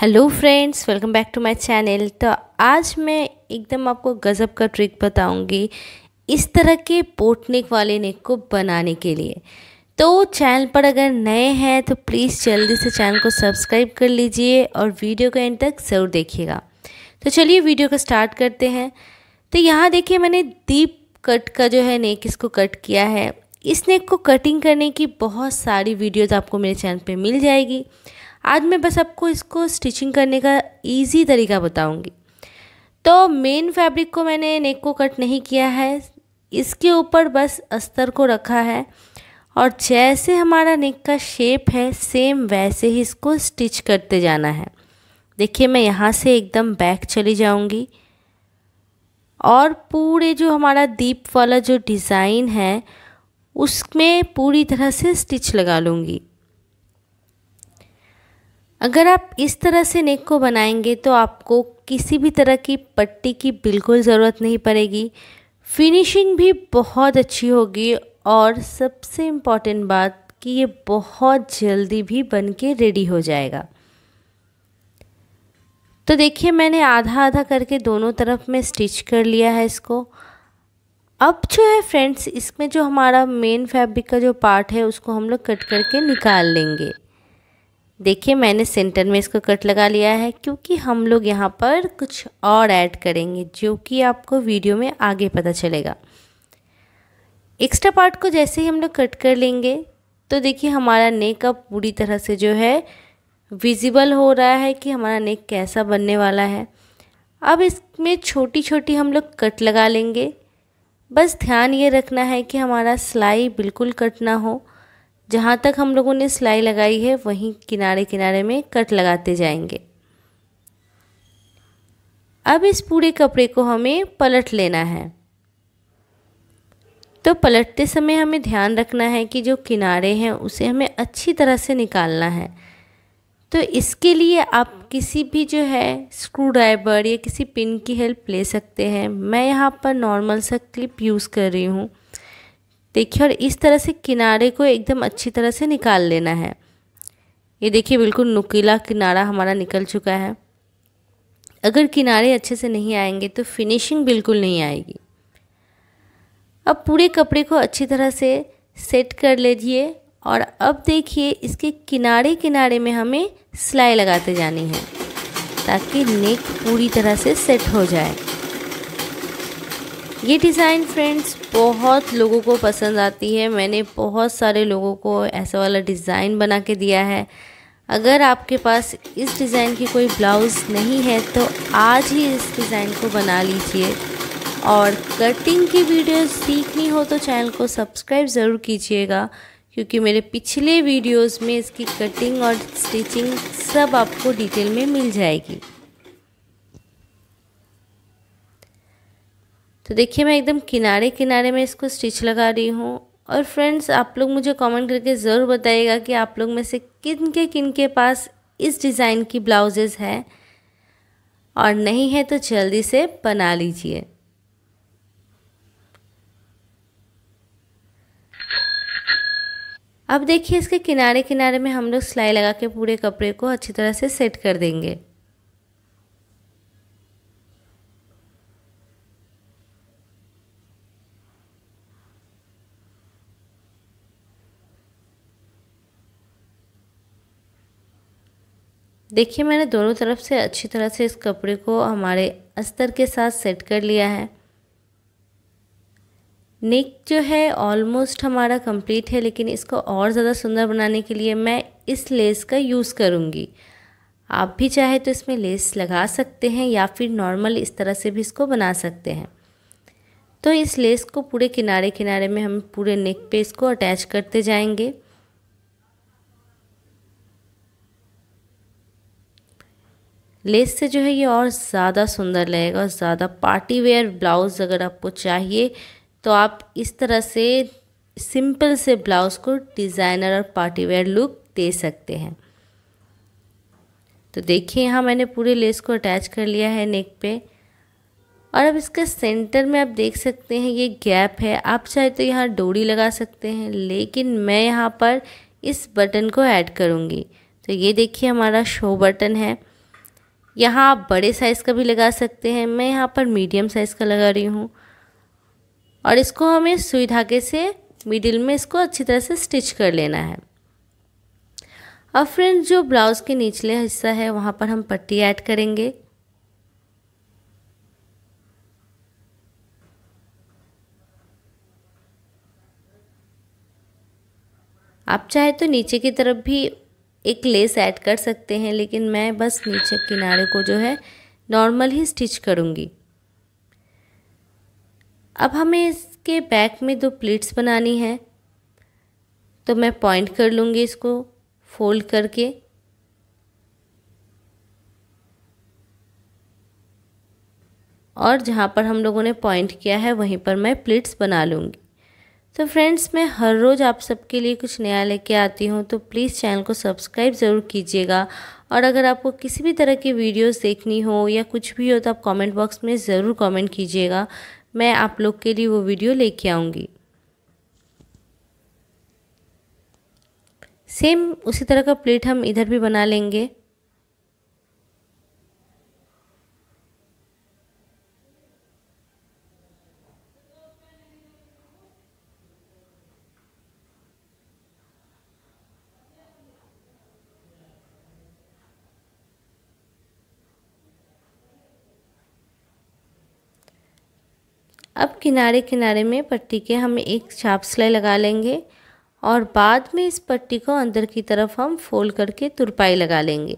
hello friends welcome back to my channel तो आज मैं एकदम आपको गज़ब का ट्रिक बताऊंगी इस तरह के पोटनिक वाले नेक को बनाने के लिए तो चैनल पर अगर नए हैं तो प्लीज़ जल्दी से चैनल को सब्सक्राइब कर लीजिए और वीडियो को एंड तक ज़रूर देखिएगा तो चलिए वीडियो को स्टार्ट करते हैं तो यहाँ देखिए मैंने दीप कट का जो है नेक इसको कट किया है इस नेक को कटिंग करने की बहुत सारी वीडियोज़ आपको मेरे चैनल पर मिल जाएगी आज मैं बस आपको इसको स्टिचिंग करने का इजी तरीका बताऊंगी तो मेन फैब्रिक को मैंने नेक को कट नहीं किया है इसके ऊपर बस अस्तर को रखा है और जैसे हमारा नेक का शेप है सेम वैसे ही इसको स्टिच करते जाना है देखिए मैं यहाँ से एकदम बैक चली जाऊँगी और पूरे जो हमारा दीप वाला जो डिज़ाइन है उसमें पूरी तरह से स्टिच लगा लूँगी अगर आप इस तरह से नेक को बनाएंगे तो आपको किसी भी तरह की पट्टी की बिल्कुल ज़रूरत नहीं पड़ेगी फिनिशिंग भी बहुत अच्छी होगी और सबसे इम्पॉर्टेंट बात कि ये बहुत जल्दी भी बन के रेडी हो जाएगा तो देखिए मैंने आधा आधा करके दोनों तरफ में स्टिच कर लिया है इसको अब जो है फ्रेंड्स इसमें जो हमारा मेन फैब्रिक का जो पार्ट है उसको हम लोग कट करके निकाल लेंगे देखिए मैंने सेंटर में इसको कट लगा लिया है क्योंकि हम लोग यहाँ पर कुछ और ऐड करेंगे जो कि आपको वीडियो में आगे पता चलेगा एक्स्ट्रा पार्ट को जैसे ही हम लोग कट कर लेंगे तो देखिए हमारा नेक अब पूरी तरह से जो है विजिबल हो रहा है कि हमारा नेक कैसा बनने वाला है अब इसमें छोटी छोटी हम लोग कट लगा लेंगे बस ध्यान ये रखना है कि हमारा सिलाई बिल्कुल कट ना हो जहाँ तक हम लोगों ने सिलाई लगाई है वहीं किनारे किनारे में कट लगाते जाएंगे अब इस पूरे कपड़े को हमें पलट लेना है तो पलटते समय हमें ध्यान रखना है कि जो किनारे हैं उसे हमें अच्छी तरह से निकालना है तो इसके लिए आप किसी भी जो है स्क्रू ड्राइवर या किसी पिन की हेल्प ले सकते हैं मैं यहाँ पर नॉर्मल सा क्लिप यूज़ कर रही हूँ देखिए और इस तरह से किनारे को एकदम अच्छी तरह से निकाल लेना है ये देखिए बिल्कुल नुकीला किनारा हमारा निकल चुका है अगर किनारे अच्छे से नहीं आएंगे तो फिनिशिंग बिल्कुल नहीं आएगी अब पूरे कपड़े को अच्छी तरह से सेट कर लीजिए और अब देखिए इसके किनारे किनारे में हमें सिलाई लगाते जानी है ताकि नेक पूरी तरह से सेट हो जाए ये डिज़ाइन फ्रेंड्स बहुत लोगों को पसंद आती है मैंने बहुत सारे लोगों को ऐसा वाला डिज़ाइन बना के दिया है अगर आपके पास इस डिज़ाइन की कोई ब्लाउज़ नहीं है तो आज ही इस डिज़ाइन को बना लीजिए और कटिंग की वीडियोस सीखनी हो तो चैनल को सब्सक्राइब ज़रूर कीजिएगा क्योंकि मेरे पिछले वीडियोस में इसकी कटिंग और स्टिचिंग सब आपको डिटेल में मिल जाएगी तो देखिए मैं एकदम किनारे किनारे में इसको स्टिच लगा रही हूँ और फ्रेंड्स आप लोग मुझे कमेंट करके ज़रूर बताइएगा कि आप लोग में से किन के किन के पास इस डिज़ाइन की ब्लाउजेज़ है और नहीं है तो जल्दी से बना लीजिए अब देखिए इसके किनारे किनारे में हम लोग सिलाई लगा के पूरे कपड़े को अच्छी तरह से सेट कर देंगे देखिए मैंने दोनों तरफ से अच्छी तरह से इस कपड़े को हमारे अस्तर के साथ सेट कर लिया है नेक जो है ऑलमोस्ट हमारा कंप्लीट है लेकिन इसको और ज़्यादा सुंदर बनाने के लिए मैं इस लेस का यूज़ करूँगी आप भी चाहे तो इसमें लेस लगा सकते हैं या फिर नॉर्मल इस तरह से भी इसको बना सकते हैं तो इस लेस को पूरे किनारे किनारे में हम पूरे नेक पे इसको अटैच करते जाएंगे लेस से जो है ये और ज़्यादा सुंदर लगेगा और ज़्यादा पार्टी वेयर ब्लाउज़ अगर आपको चाहिए तो आप इस तरह से सिंपल से ब्लाउज़ को डिज़ाइनर और पार्टी वेयर लुक दे सकते हैं तो देखिए यहाँ मैंने पूरे लेस को अटैच कर लिया है नेक पे और अब इसके सेंटर में आप देख सकते हैं ये गैप है आप चाहे तो यहाँ डोरी लगा सकते हैं लेकिन मैं यहाँ पर इस बटन को ऐड करूँगी तो ये देखिए हमारा शो बटन है यहाँ आप बड़े साइज़ का भी लगा सकते हैं मैं यहाँ पर मीडियम साइज़ का लगा रही हूँ और इसको हमें सुई धागे से मिडिल में इसको अच्छी तरह से स्टिच कर लेना है अब फ्रेंड्स जो ब्लाउज़ के निचले हिस्सा है वहाँ पर हम पट्टी ऐड करेंगे आप चाहे तो नीचे की तरफ भी एक लेस ऐड कर सकते हैं लेकिन मैं बस नीचे किनारे को जो है नॉर्मल ही स्टिच करूँगी अब हमें इसके बैक में दो प्लेट्स बनानी है तो मैं पॉइंट कर लूँगी इसको फोल्ड करके और जहाँ पर हम लोगों ने पॉइंट किया है वहीं पर मैं प्लेट्स बना लूँगी तो फ्रेंड्स मैं हर रोज़ आप सबके लिए कुछ नया लेके आती हूँ तो प्लीज़ चैनल को सब्सक्राइब ज़रूर कीजिएगा और अगर आपको किसी भी तरह की वीडियोस देखनी हो या कुछ भी हो तो आप कमेंट बॉक्स में ज़रूर कमेंट कीजिएगा मैं आप लोग के लिए वो वीडियो लेके आऊँगी सेम उसी तरह का प्लेट हम इधर भी बना लेंगे अब किनारे किनारे में पट्टी के हम एक छाप सिलाई लगा लेंगे और बाद में इस पट्टी को अंदर की तरफ हम फोल्ड करके तुरपाई लगा लेंगे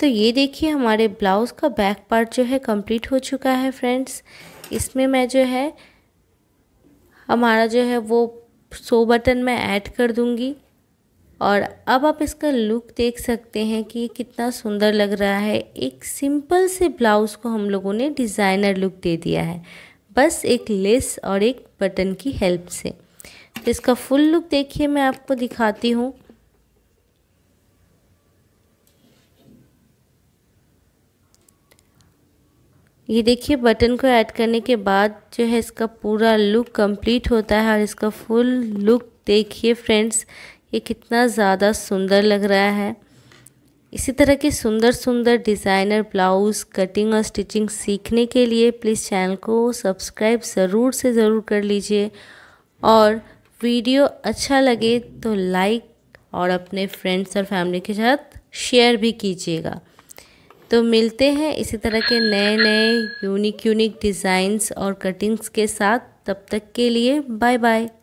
तो ये देखिए हमारे ब्लाउज़ का बैक पार्ट जो है कंप्लीट हो चुका है फ्रेंड्स इसमें मैं जो है हमारा जो है वो सो बटन मैं ऐड कर दूँगी और अब आप इसका लुक देख सकते हैं कि ये कितना सुंदर लग रहा है एक सिंपल से ब्लाउज़ को हम लोगों ने डिज़ाइनर लुक दे दिया है बस एक लेस और एक बटन की हेल्प से तो इसका फुल लुक देखिए मैं आपको दिखाती हूँ ये देखिए बटन को ऐड करने के बाद जो है इसका पूरा लुक कंप्लीट होता है और इसका फुल लुक देखिए फ्रेंड्स ये कितना ज़्यादा सुंदर लग रहा है इसी तरह के सुंदर सुंदर डिज़ाइनर ब्लाउज़ कटिंग और स्टिचिंग सीखने के लिए प्लीज़ चैनल को सब्सक्राइब ज़रूर से ज़रूर कर लीजिए और वीडियो अच्छा लगे तो लाइक और अपने फ्रेंड्स और फैमिली के साथ शेयर भी कीजिएगा तो मिलते हैं इसी तरह के नए नए यूनिक यूनिक डिज़ाइंस और कटिंग्स के साथ तब तक के लिए बाय बाय